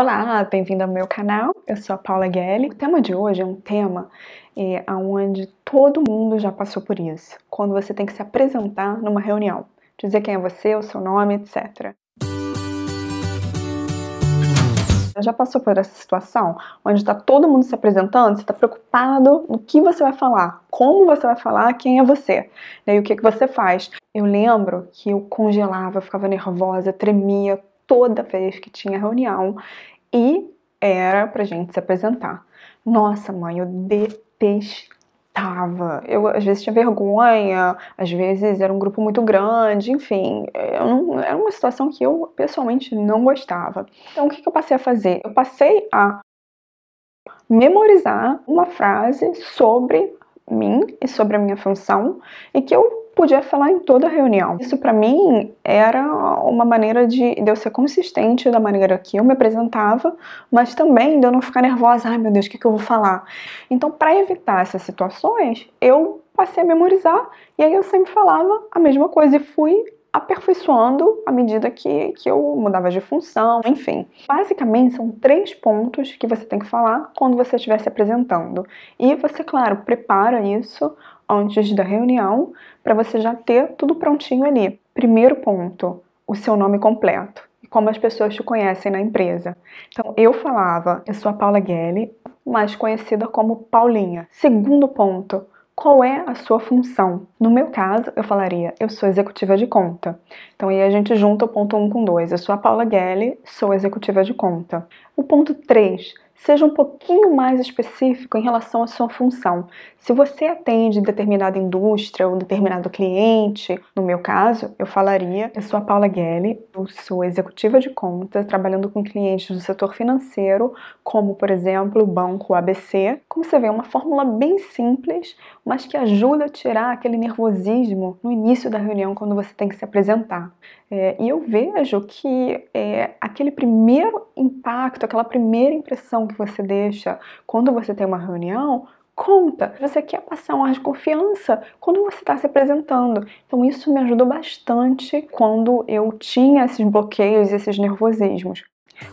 Olá, bem-vindo ao meu canal. Eu sou a Paula Gelli. O tema de hoje é um tema é, onde todo mundo já passou por isso, quando você tem que se apresentar numa reunião, dizer quem é você, o seu nome, etc. Já passou por essa situação onde está todo mundo se apresentando, você está preocupado no que você vai falar, como você vai falar, quem é você, né, e o que, que você faz. Eu lembro que eu congelava, eu ficava nervosa, tremia, toda vez que tinha reunião e era pra gente se apresentar. Nossa, mãe, eu detestava. Eu às vezes tinha vergonha, às vezes era um grupo muito grande, enfim, não, era uma situação que eu pessoalmente não gostava. Então o que, que eu passei a fazer? Eu passei a memorizar uma frase sobre mim e sobre a minha função e que eu podia falar em toda reunião. Isso para mim era uma maneira de, de eu ser consistente da maneira que eu me apresentava, mas também de eu não ficar nervosa, ai meu Deus, o que, que eu vou falar? Então, para evitar essas situações, eu passei a memorizar e aí eu sempre falava a mesma coisa e fui aperfeiçoando à medida que, que eu mudava de função, enfim. Basicamente, são três pontos que você tem que falar quando você estiver se apresentando. E você, claro, prepara isso antes da reunião para você já ter tudo prontinho ali. Primeiro ponto, o seu nome completo e como as pessoas te conhecem na empresa. Então, eu falava, eu sou a Paula Gelli, mais conhecida como Paulinha. Segundo ponto, qual é a sua função? No meu caso, eu falaria, eu sou executiva de conta. Então aí a gente junta o ponto 1 um com 2. Eu sou a Paula Gelli, sou executiva de conta. O ponto 3, Seja um pouquinho mais específico em relação à sua função. Se você atende determinada indústria ou determinado cliente, no meu caso, eu falaria: eu sou a Paula Gelli, eu sou executiva de contas, trabalhando com clientes do setor financeiro, como por exemplo o banco ABC. Como você vê, é uma fórmula bem simples, mas que ajuda a tirar aquele nervosismo no início da reunião quando você tem que se apresentar. É, e eu vejo que é, aquele primeiro impacto, aquela primeira impressão que você deixa quando você tem uma reunião, conta. Você quer passar um ar de confiança quando você está se apresentando. Então isso me ajudou bastante quando eu tinha esses bloqueios, esses nervosismos.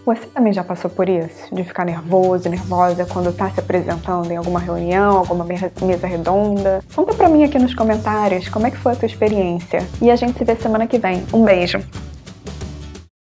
Você também já passou por isso? De ficar nervoso, nervosa quando está se apresentando em alguma reunião, alguma mesa redonda? Conta pra mim aqui nos comentários como é que foi a tua experiência. E a gente se vê semana que vem. Um beijo!